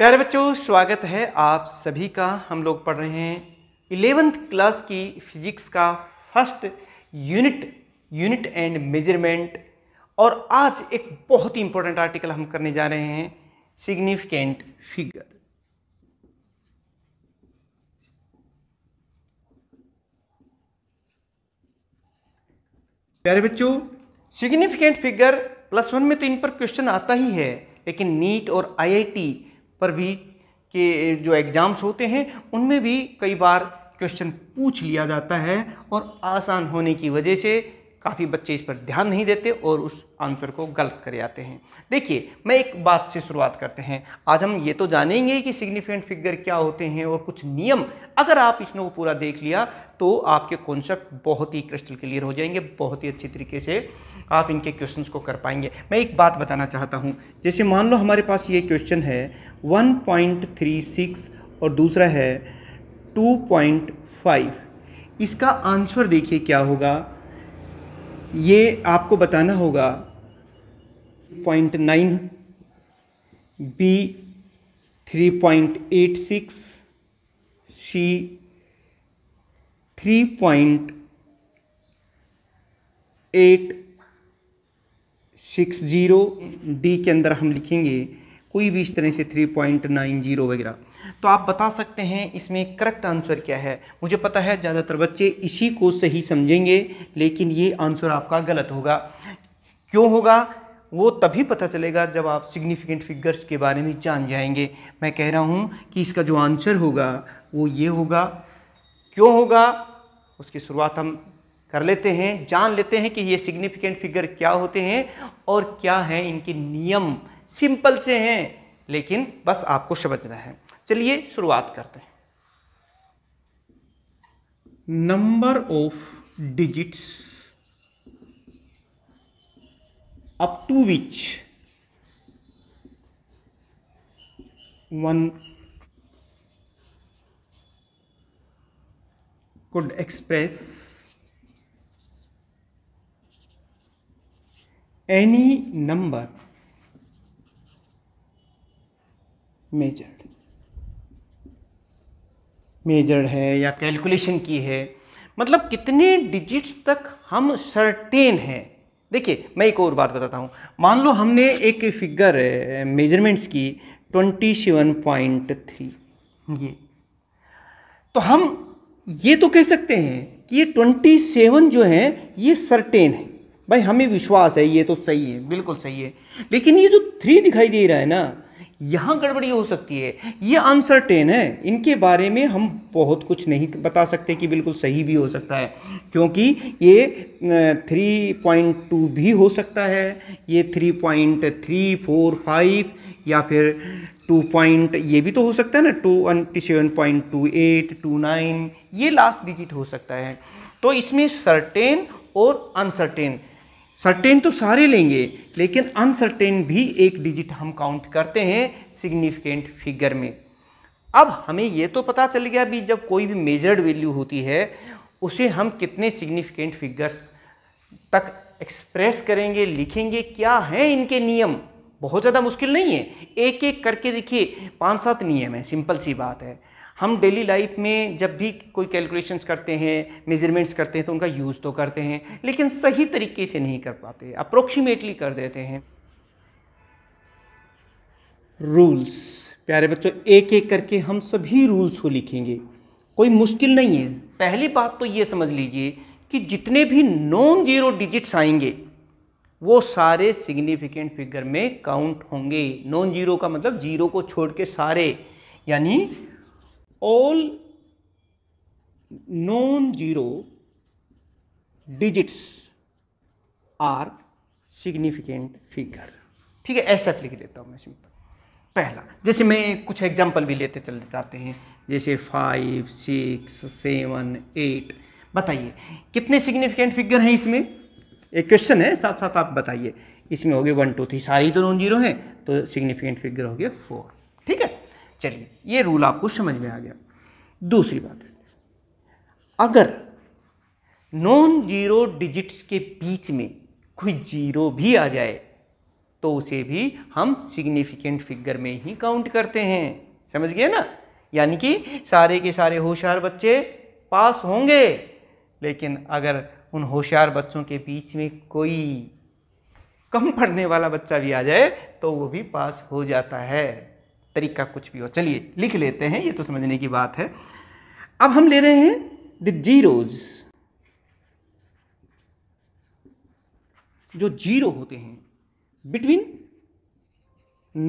प्यारे बच्चों स्वागत है आप सभी का हम लोग पढ़ रहे हैं इलेवेंथ क्लास की फिजिक्स का first unit unit and measurement और आज एक बहुत ही इंपॉर्टेंट आर्टिकल हम करने जा रहे हैं सिग्निफिकेंट फिगर प्यारे बच्चों सिग्निफिकेंट फिगर प्लस वन में तो इन पर क्वेश्चन आता ही है लेकिन नीट और आईआईटी पर भी के जो एग्ज़ाम्स होते हैं उनमें भी कई बार क्वेश्चन पूछ लिया जाता है और आसान होने की वजह से काफ़ी बच्चे इस पर ध्यान नहीं देते और उस आंसर को गलत कर जाते हैं देखिए मैं एक बात से शुरुआत करते हैं आज हम ये तो जानेंगे कि सिग्निफिकेंट फिगर क्या होते हैं और कुछ नियम अगर आप इसने को पूरा देख लिया तो आपके कॉन्सेप्ट बहुत ही क्रिस्टल क्लियर हो जाएंगे बहुत ही अच्छी तरीके से आप इनके क्वेश्चन को कर पाएंगे मैं एक बात बताना चाहता हूँ जैसे मान लो हमारे पास ये क्वेश्चन है वन और दूसरा है टू इसका आंसर देखिए क्या होगा ये आपको बताना होगा point nine B three point eight six C three point eight six zero D के अंदर हम लिखेंगे कोई भी इस तरह से थ्री पॉइंट नाइन ज़ीरो वगैरह तो आप बता सकते हैं इसमें करेक्ट आंसर क्या है मुझे पता है ज़्यादातर बच्चे इसी को सही समझेंगे लेकिन ये आंसर आपका गलत होगा क्यों होगा वो तभी पता चलेगा जब आप सिग्निफिकेंट फिगर्स के बारे में जान जाएंगे मैं कह रहा हूँ कि इसका जो आंसर होगा वो ये होगा क्यों होगा उसकी शुरुआत हम कर लेते हैं जान लेते हैं कि ये सिग्निफिकेंट फिगर क्या होते हैं और क्या हैं इनके नियम सिंपल से हैं लेकिन बस आपको समझना है चलिए शुरुआत करते हैं number of digits up to which one could express any number measure measure है या कैलकुलेशन की है मतलब कितने डिजिट्स तक हम सर्टेन हैं देखिए मैं एक और बात बताता हूँ मान लो हमने एक फिगर मेजरमेंट्स की ट्वेंटी सेवन पॉइंट थ्री ये तो हम ये तो कह सकते हैं कि ये ट्वेंटी सेवन जो है ये सर्टेन है भाई हमें विश्वास है ये तो सही है बिल्कुल सही है लेकिन ये जो थ्री दिखाई दे रहा है ना यहाँ गड़बड़ी हो सकती है ये अनसर्टेन है इनके बारे में हम बहुत कुछ नहीं बता सकते कि बिल्कुल सही भी हो सकता है क्योंकि ये थ्री पॉइंट टू भी हो सकता है ये three point three four five या फिर टू पॉइंट ये भी तो हो सकता है ना two seven point two eight two nine ये लास्ट डिजिट हो सकता है तो इसमें सर्टेन और अनसर्टेन सर्टेन तो सारे लेंगे लेकिन अनसर्टेन भी एक डिजिट हम काउंट करते हैं सिग्निफिकेंट फिगर में अब हमें ये तो पता चल गया भी जब कोई भी मेजर्ड वैल्यू होती है उसे हम कितने सिग्निफिकेंट फिगर्स तक एक्सप्रेस करेंगे लिखेंगे क्या हैं इनके नियम बहुत ज़्यादा मुश्किल नहीं है एक एक करके देखिए पांच सात नियम है सिंपल सी बात है हम डेली लाइफ में जब भी कोई कैलकुलेशंस करते हैं मेजरमेंट्स करते हैं तो उनका यूज़ तो करते हैं लेकिन सही तरीके से नहीं कर पाते अप्रोक्सीमेटली कर देते हैं रूल्स प्यारे बच्चों एक एक करके हम सभी रूल्स को लिखेंगे कोई मुश्किल नहीं है पहली बात तो ये समझ लीजिए कि जितने भी नॉन जीरो डिजिट्स आएंगे वो सारे सिग्निफिकेंट फिगर में काउंट होंगे नॉन जीरो का मतलब जीरो को छोड़ के सारे यानी all non-zero digits are significant figure ठीक है ऐसा लिख देता हूँ मैं सिंपल पहला जैसे मैं कुछ एग्जाम्पल भी लेते चले जाते हैं जैसे फाइव सिक्स सेवन एट बताइए कितने सिग्निफिकेंट फिगर हैं इसमें एक क्वेश्चन है साथ साथ आप बताइए इसमें हो गए वन टू थ्री सारी तो नॉन जीरो हैं तो सिग्निफिकेंट फिगर हो गया फोर चलिए ये रूल आपको समझ में आ गया दूसरी बात अगर नॉन जीरो डिजिट्स के बीच में कोई जीरो भी आ जाए तो उसे भी हम सिग्निफिकेंट फिगर में ही काउंट करते हैं समझ गए ना यानी कि सारे के सारे होशियार बच्चे पास होंगे लेकिन अगर उन होशियार बच्चों के बीच में कोई कम पढ़ने वाला बच्चा भी आ जाए तो वो भी पास हो जाता है तरीका कुछ भी हो चलिए लिख लेते हैं ये तो समझने की बात है अब हम ले रहे हैं द जीरोज जो जीरो होते हैं between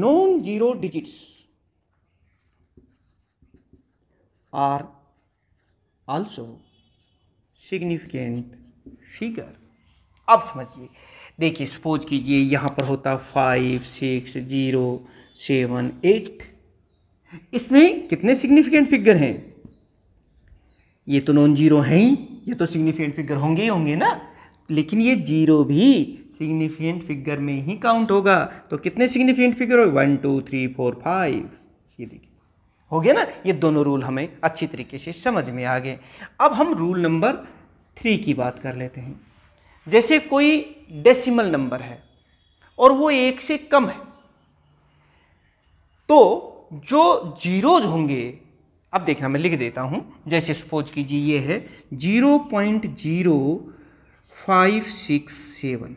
non zero digits are also significant figure अब समझिए देखिए सपोज कीजिए यहां पर होता five six zero seven eight इसमें कितने सिग्निफिकेंट फिगर हैं ये तो नॉन जीरो हैं ही ये तो सिग्निफिकेंट फिगर होंगे ही होंगे ना लेकिन ये जीरो भी सिग्निफिकेंट फिगर में ही काउंट होगा तो कितने सिग्निफिकेंट फिगर होगा one two three four five ये देखिए हो गया ना ये दोनों रूल हमें अच्छी तरीके से समझ में आ गए अब हम रूल नंबर थ्री की बात कर लेते हैं जैसे कोई डेसिमल नंबर है और वो एक से कम है तो जो जीरोज होंगे अब देखना मैं लिख देता हूँ जैसे सपोज कीजिए ये है zero point zero five six seven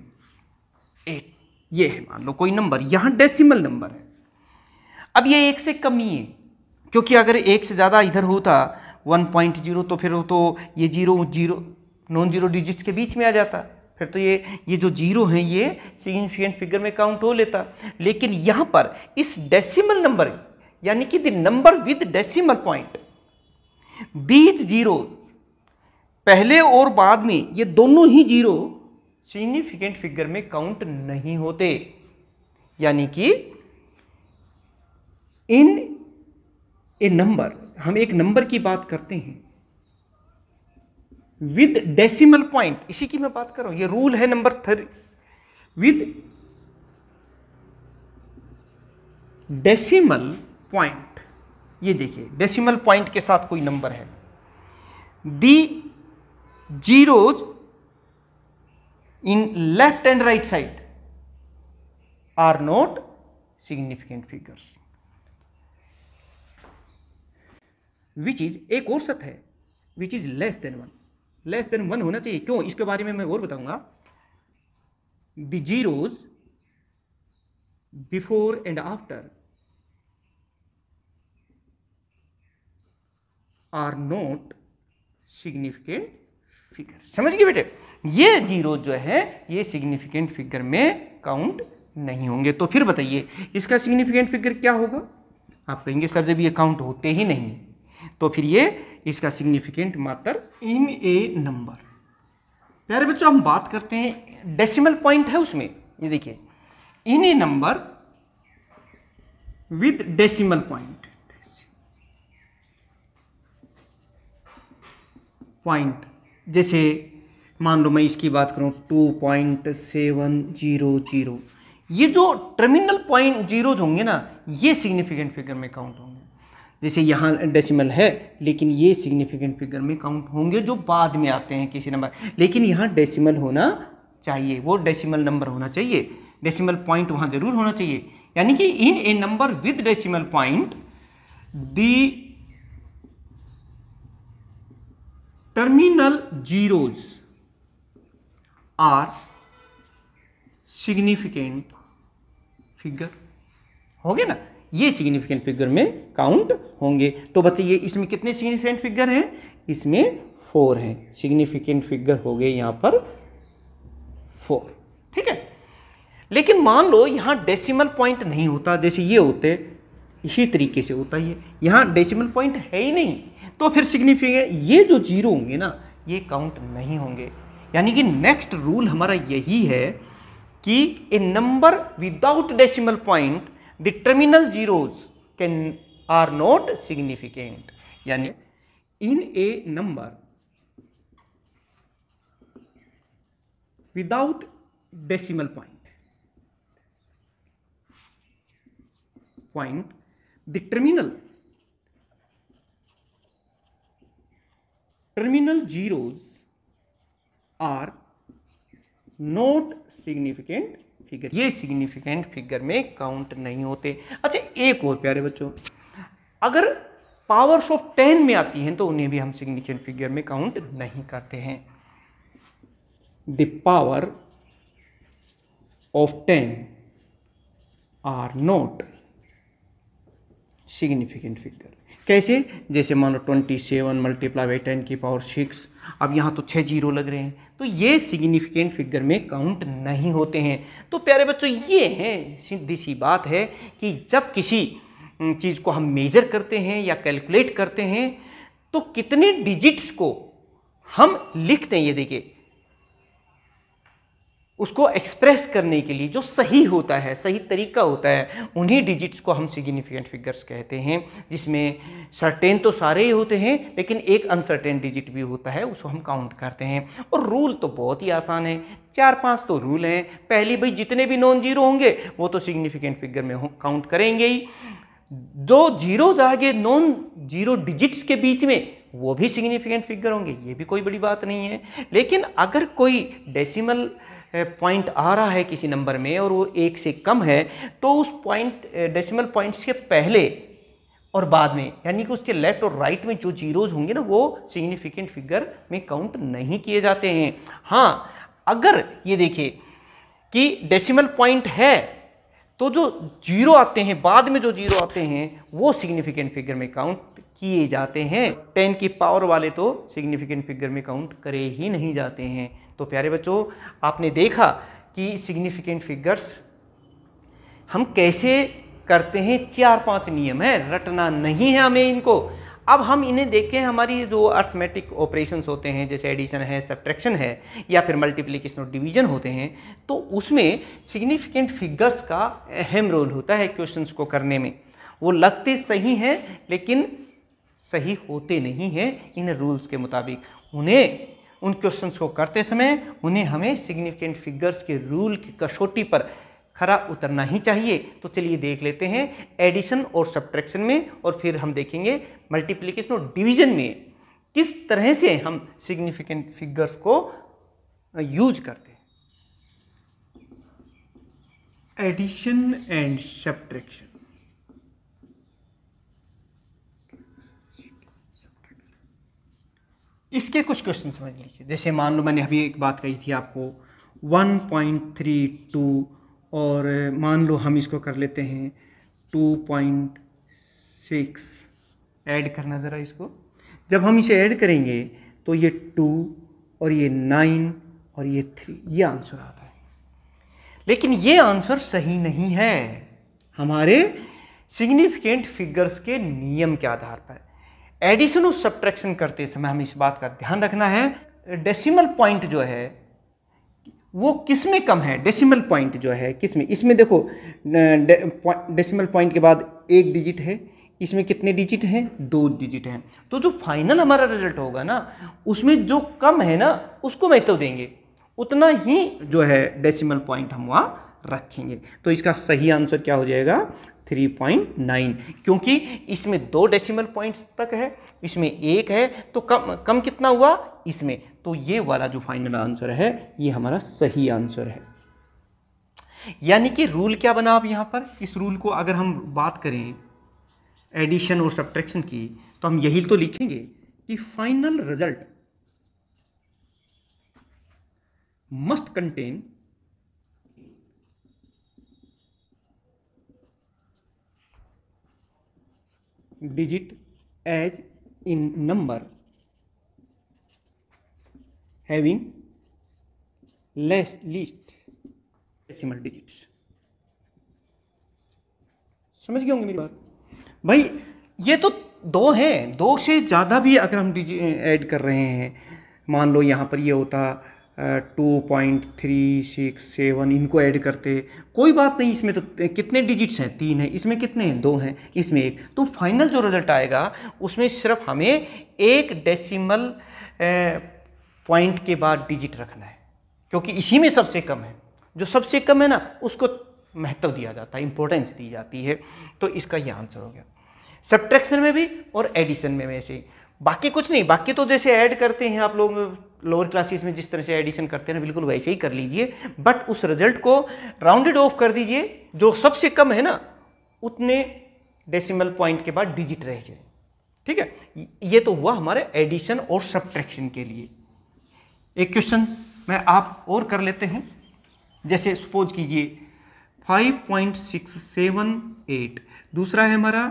eight ये है मान लो कोई नंबर यहाँ डेसिमल नंबर है अब ये एक से कम ही है क्योंकि अगर एक से ज़्यादा इधर होता वन पॉइंट जीरो तो फिर तो ये zero zero non zero digits के बीच में आ जाता फिर तो ये ये जो जीरो है ये सिग्निफिकेंट फिगर में काउंट हो लेता लेकिन यहाँ पर इस डेसिमल नंबर यानी कि the number with decimal point बीच जीरो पहले और बाद में ये दोनों ही जीरो सिग्निफिकेंट फिगर में काउंट नहीं होते यानी कि इन ए नंबर हम एक नंबर की बात करते हैं विद डेसिमल पॉइंट इसी की मैं बात कर रहा हूं ये रूल है number three with decimal point ये देखिए डेसिमल पॉइंट के साथ कोई नंबर है the zeros in left and right side are not significant figures which is एक और सत है which is less than one less than one होना चाहिए क्यों इसके बारे में मैं और बताऊंगा the zeros before and after are not significant figure समझ गए बेटे ये जीरो जो है ये सिग्निफिकेंट फिगर में काउंट नहीं होंगे तो फिर बताइए इसका सिग्निफिकेंट फिगर क्या होगा आप कहेंगे सर जब ये काउंट होते ही नहीं तो फिर ये इसका सिग्निफिकेंट मात्र इन ए नंबर प्यारे बच्चों हम बात करते हैं डेसिमल पॉइंट है उसमें ये देखिए in a number with decimal point point जैसे मान लो मैं इसकी बात करूं two point seven zero zero ये जो टर्मिनल पॉइंट जीरोज होंगे ना ये सिग्निफिकेंट फिगर में काउंट होंगे जैसे यहाँ डेसिमल है लेकिन ये सिग्निफिकेंट फिगर में काउंट होंगे जो बाद में आते हैं किसी नंबर लेकिन यहाँ डेसिमल होना चाहिए वो डेसिमल नंबर होना चाहिए डेसिमल पॉइंट वहाँ ज़रूर होना चाहिए यानी कि in a number with decimal point the terminal zeros are significant figure हो गया ना ये सिग्निफिकेंट फिगर में काउंट होंगे तो बताइए इसमें कितने सिग्निफिकेंट फिगर हैं इसमें फोर हैं सिग्निफिकेंट फिगर हो गए यहाँ पर फोर ठीक है लेकिन मान लो यहाँ डेसिमल पॉइंट नहीं होता जैसे ये होते इसी तरीके से होता ये यहाँ डेसिमल पॉइंट है ही नहीं तो फिर सिग्निफिकेंट ये जो जीरो होंगे ना ये काउंट नहीं होंगे यानी कि नेक्स्ट रूल हमारा यही है कि a number without decimal point the terminal zeros can are not significant yani in a number without decimal point point the terminal terminal zeros are not significant figure ये significant figure में count नहीं होते अच्छा एक और प्यारे बच्चों अगर पावर्स ऑफ टेन में आती हैं तो उन्हें भी हम सिग्निफिकेंट फिगर में काउंट नहीं करते हैं the power of ten are not significant figure कैसे जैसे मानो twenty seven multiply by ten की पावर सिक्स अब यहाँ तो छः जीरो लग रहे हैं तो ये सिग्निफिकेंट फिगर में काउंट नहीं होते हैं तो प्यारे बच्चों ये हैं सीधी सी बात है कि जब किसी चीज़ को हम मेजर करते हैं या कैलकुलेट करते हैं तो कितने डिजिट्स को हम लिखते हैं ये देखिए उसको एक्सप्रेस करने के लिए जो सही होता है सही तरीका होता है उन्हीं डिजिट्स को हम सिग्निफिकेंट फिगर्स कहते हैं जिसमें सर्टेन तो सारे ही होते हैं लेकिन एक अनसर्टेन डिजिट भी होता है उसको हम काउंट करते हैं और रूल तो बहुत ही आसान है चार पांच तो रूल हैं पहली भाई जितने भी नॉन जीरो होंगे वो तो सिग्निफिकेंट फिगर में काउंट करेंगे ही दो जीरोज आगे नॉन जीरो डिजिट्स के बीच में वो भी सिग्निफिकेंट फिगर होंगे ये भी कोई बड़ी बात नहीं है लेकिन अगर कोई डेसिमल पॉइंट आ रहा है किसी नंबर में और वो एक से कम है तो उस पॉइंट डेसिमल पॉइंट से पहले और बाद में यानी कि उसके लेफ्ट और राइट में जो जीरोज होंगे ना वो सिग्निफिकेंट फिगर में काउंट नहीं किए जाते हैं हाँ अगर ये देखिए कि डेसिमल पॉइंट है तो जो जीरो आते हैं बाद में जो जीरो आते हैं वो सिग्निफिकेंट फिगर में काउंट किए जाते हैं टेन की पावर वाले तो सिग्निफिकेंट फिगर में काउंट करे ही नहीं जाते हैं तो प्यारे बच्चों आपने देखा कि सिग्निफिकेंट फिगर्स हम कैसे करते हैं चार पांच नियम है रटना नहीं है हमें इनको अब हम इन्हें देखें हमारी जो अर्थमेटिक ऑपरेशंस होते हैं जैसे एडिशन है सब्ट्रैक्शन है या फिर मल्टीप्लीकेशन और डिवीजन होते हैं तो उसमें सिग्निफिकेंट फिगर्स का अहम रोल होता है क्वेश्चंस को करने में वो लगते सही हैं लेकिन सही होते नहीं हैं इन रूल्स के मुताबिक उन्हें उन क्वेश्चंस को करते समय उन्हें हमें सिग्निफिकेंट फिगर्स के रूल की कसौटी पर खरा उतरना ही चाहिए तो चलिए देख लेते हैं एडिशन और सब्ट्रैक्शन में और फिर हम देखेंगे मल्टीप्लीकेशन और डिवीजन में किस तरह से हम सिग्निफिकेंट फिगर्स को यूज करते हैं एडिशन एंड सब्ट्रैक्शन इसके कुछ क्वेश्चन समझ लीजिए जैसे मान लो मैंने अभी एक बात कही थी आपको 1.32 और मान लो हम इसको कर लेते हैं 2.6 ऐड करना ज़रा इसको जब हम इसे ऐड करेंगे तो ये टू और ये नाइन और ये थ्री ये आंसर आता है लेकिन ये आंसर सही नहीं है हमारे सिग्निफिकेंट फिगर्स के नियम के आधार पर एडिशन और सब्ट्रैक्शन करते समय हमें इस बात का ध्यान रखना है डेसिमल पॉइंट जो है वो किस में कम है डेसिमल पॉइंट जो है किस में इसमें देखो डेसिमल पॉइंट के बाद एक डिजिट है इसमें कितने डिजिट हैं दो डिजिट हैं तो जो फाइनल हमारा रिजल्ट होगा ना उसमें जो कम है ना उसको महत्व देंगे उतना ही जो है डेसिमल पॉइंट हम वहाँ रखेंगे तो इसका सही आंसर क्या हो जाएगा 3.9 क्योंकि इसमें दो डेसिमल पॉइंट्स तक है इसमें एक है तो कम कम कितना हुआ इसमें तो ये वाला जो फाइनल आंसर है ये हमारा सही आंसर है यानी कि रूल क्या बना आप यहाँ पर इस रूल को अगर हम बात करें एडिशन और सब्ट्रैक्शन की तो हम यही तो लिखेंगे कि final result must contain digit as in number having less least decimal digits समझ गए होंगे मेरी बात भाई ये तो दो हैं दो से ज़्यादा भी अगर हम डिजिट ऐड कर रहे हैं मान लो यहाँ पर ये होता two point three six seven इनको ऐड करते कोई बात नहीं इसमें तो कितने डिजिट्स हैं तीन हैं इसमें कितने हैं दो हैं इसमें एक तो फाइनल जो रिज़ल्ट आएगा उसमें सिर्फ हमें एक डेसिमल पॉइंट के बाद डिजिट रखना है क्योंकि इसी में सबसे कम है जो सबसे कम है ना उसको महत्व दिया जाता है इंपॉर्टेंस दी जाती है तो इसका यह आंसर हो गया सब्ट्रैक्शन में भी और एडिशन में वैसे ही बाकी कुछ नहीं बाकी तो जैसे ऐड करते हैं आप लोग लोअर क्लासेस में जिस तरह से एडिशन करते हैं बिल्कुल वैसे ही कर लीजिए बट उस रिजल्ट को राउंडेड ऑफ कर दीजिए जो सबसे कम है ना उतने डेसिमल पॉइंट के बाद डिजिट रह जाए ठीक है ये तो हुआ हमारे एडिशन और सब्ट्रैक्शन के लिए एक क्वेश्चन मैं आप और कर लेते हैं जैसे सपोज कीजिए 5.678 दूसरा है हमारा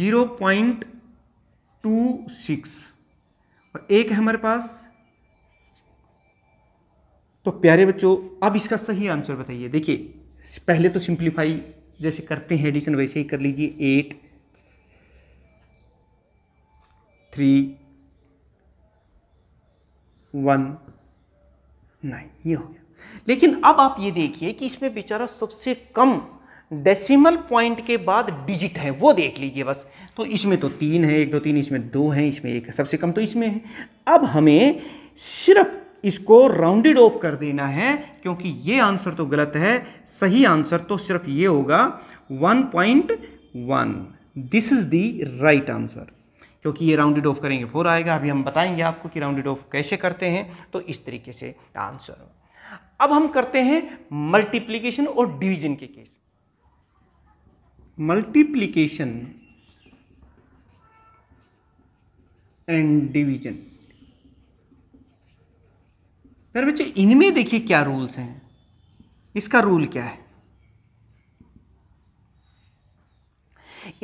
0.26 और एक है हमारे पास तो प्यारे बच्चों अब इसका सही आंसर बताइए देखिए पहले तो सिंप्लीफाई जैसे करते हैं एडिशन वैसे ही कर लीजिए एट थ्री वन नाइन ये हो गया लेकिन अब आप ये देखिए कि इसमें बेचारा सबसे कम डेसिमल पॉइंट के बाद डिजिट है वो देख लीजिए बस तो इसमें तो तीन है एक दो तीन इसमें दो है इसमें एक है सबसे कम तो इसमें है अब हमें सिर्फ इसको राउंडेड ऑफ कर देना है क्योंकि ये आंसर तो गलत है सही आंसर तो सिर्फ ये होगा 1.1 this is the right answer क्योंकि ये राउंडेड ऑफ करेंगे फोर आएगा अभी हम बताएंगे आपको कि राउंडेड ऑफ कैसे करते हैं तो इस तरीके से आंसर अब हम करते हैं मल्टीप्लीकेशन और डिवीजन के केस मल्टीप्लीकेशन एंड डिवीजन मेरे बच्चे इनमें देखिए क्या रूल्स हैं इसका रूल क्या है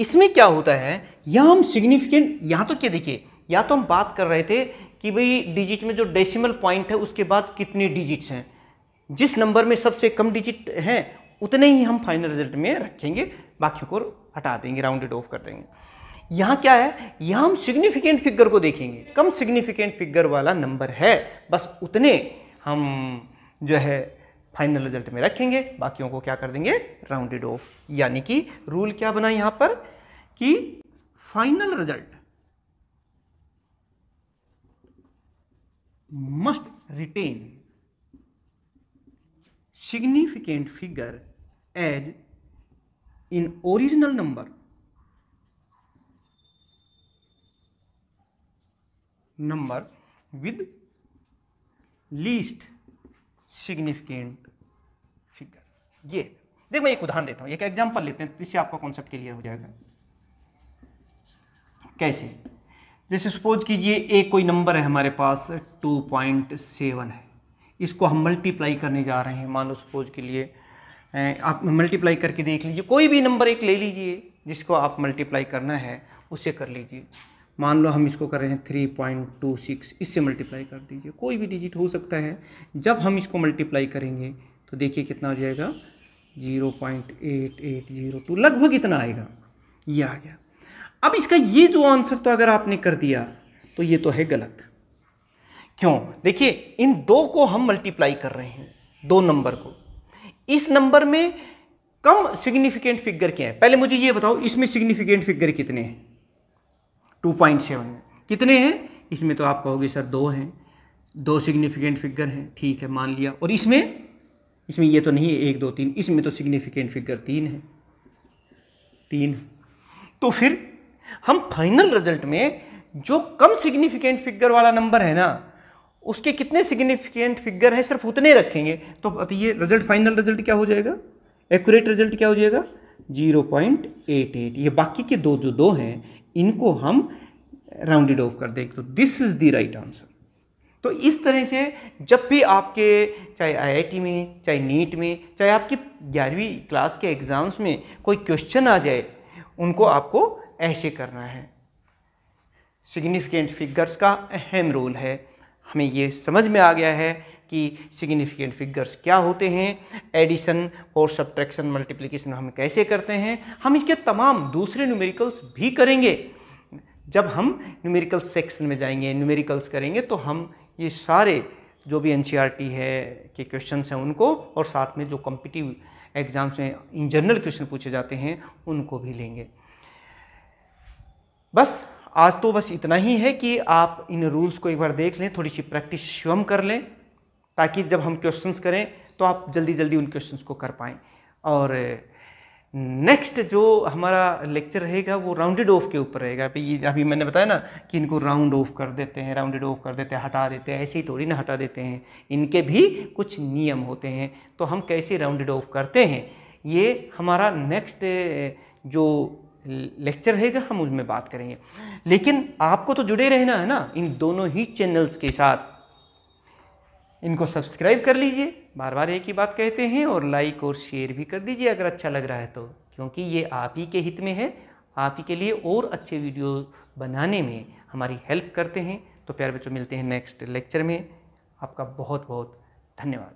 इसमें क्या होता है या हम सिग्निफिकेंट यहां तो क्या देखिए या तो हम बात कर रहे थे कि भाई डिजिट में जो डेसिमल पॉइंट है उसके बाद कितने डिजिट्स हैं जिस नंबर में सबसे कम डिजिट है उतने ही हम फाइनल रिजल्ट में रखेंगे बाकी को हटा देंगे राउंडेड ऑफ कर देंगे यहाँ क्या है यहाँ हम सिग्निफिकेंट फिगर को देखेंगे कम सिग्निफिकेंट फिगर वाला नंबर है बस उतने हम जो है फाइनल रिजल्ट में रखेंगे बाकियों को क्या कर देंगे राउंडेड ऑफ यानी कि रूल क्या बना यहां पर कि final result must retain significant figure as in original number number with least significant figure ये देख मैं एक उदाहरण देता हूँ एक एग्जाम्पल लेते हैं इससे आपका कॉन्सेप्ट क्लियर हो जाएगा कैसे जैसे सपोज कीजिए एक कोई नंबर है हमारे पास टू पॉइंट सेवन है इसको हम मल्टीप्लाई करने जा रहे हैं मान लो सपोज के लिए आप मल्टीप्लाई करके देख लीजिए कोई भी नंबर एक ले लीजिए जिसको आप मल्टीप्लाई करना है उसे कर लीजिए मान लो हम इसको कर रहे हैं थ्री पॉइंट टू सिक्स इससे मल्टीप्लाई कर दीजिए कोई भी डिजिट हो सकता है जब हम इसको मल्टीप्लाई करेंगे तो देखिए कितना हो जाएगा zero point eight eight zero two लगभग इतना आएगा ये आ गया अब इसका ये जो आंसर तो अगर आपने कर दिया तो ये तो है गलत क्यों देखिए इन दो को हम मल्टीप्लाई कर रहे हैं दो नंबर को इस नंबर में कम सिग्निफिकेंट फिगर क्या है पहले मुझे ये बताओ इसमें सिग्निफिकेंट फिगर कितने हैं टू पॉइंट सेवन है कितने हैं इसमें तो आप कहोगे सर दो हैं दो सिग्निफिकेंट फिगर हैं ठीक है मान लिया और इसमें इसमें ये तो नहीं है एक दो तीन इसमें तो सिग्निफिकेंट फिगर तीन है तीन तो फिर हम फाइनल रिजल्ट में जो कम सिग्निफिकेंट फिगर वाला नंबर है ना उसके कितने सिग्निफिकेंट फिगर हैं सिर्फ उतने रखेंगे तो ये रिजल्ट फाइनल रिजल्ट क्या हो जाएगा एक्यूरेट रिजल्ट क्या हो जाएगा 0.88 ये बाकी के दो जो दो हैं इनको हम राउंडेड ऑफ कर दें तो this is the right answer तो इस तरह से जब भी आपके चाहे आईआईटी में चाहे नीट में चाहे आपके ग्यारहवीं क्लास के एग्ज़ाम्स में कोई क्वेश्चन आ जाए उनको आपको ऐसे करना है सिग्निफिकेंट फिगर्स का अहम रोल है हमें ये समझ में आ गया है कि सिग्निफिकेंट फिगर्स क्या होते हैं एडिशन और सब्ट्रैक्शन मल्टीप्लिकेशन हम कैसे करते हैं हम इसके तमाम दूसरे न्यूमेरिकल्स भी करेंगे जब हम न्यूमेरिकल सेक्शन में जाएंगे न्यूमेरिकल्स करेंगे तो हम ये सारे जो भी एन e है के क्वेश्चन हैं उनको और साथ में जो कम्पिटिव एग्ज़ाम्स में इन जनरल क्वेश्चन पूछे जाते हैं उनको भी लेंगे बस आज तो बस इतना ही है कि आप इन रूल्स को एक बार देख लें थोड़ी सी प्रैक्टिस स्वयं कर लें ताकि जब हम क्वेश्चंस करें तो आप जल्दी जल्दी उन क्वेश्चंस को कर पाएँ और नेक्स्ट जो हमारा लेक्चर रहेगा वो राउंडेड ऑफ के ऊपर रहेगा ये अभी मैंने बताया ना कि इनको राउंड ऑफ कर देते हैं राउंडेड ऑफ कर देते हैं हटा देते हैं ऐसे ही थोड़ी ना हटा देते हैं इनके भी कुछ नियम होते हैं तो हम कैसे राउंडेड ऑफ करते हैं ये हमारा नेक्स्ट जो लेक्चर रहेगा हम उसमें बात करेंगे लेकिन आपको तो जुड़े रहना है ना इन दोनों ही चैनल्स के साथ इनको सब्सक्राइब कर लीजिए बार बार एक ही बात कहते हैं और लाइक और शेयर भी कर दीजिए अगर अच्छा लग रहा है तो क्योंकि ये आप ही के हित में है आप ही के लिए और अच्छे वीडियो बनाने में हमारी हेल्प करते हैं तो प्यार बच्चों मिलते हैं नेक्स्ट लेक्चर में आपका बहुत बहुत धन्यवाद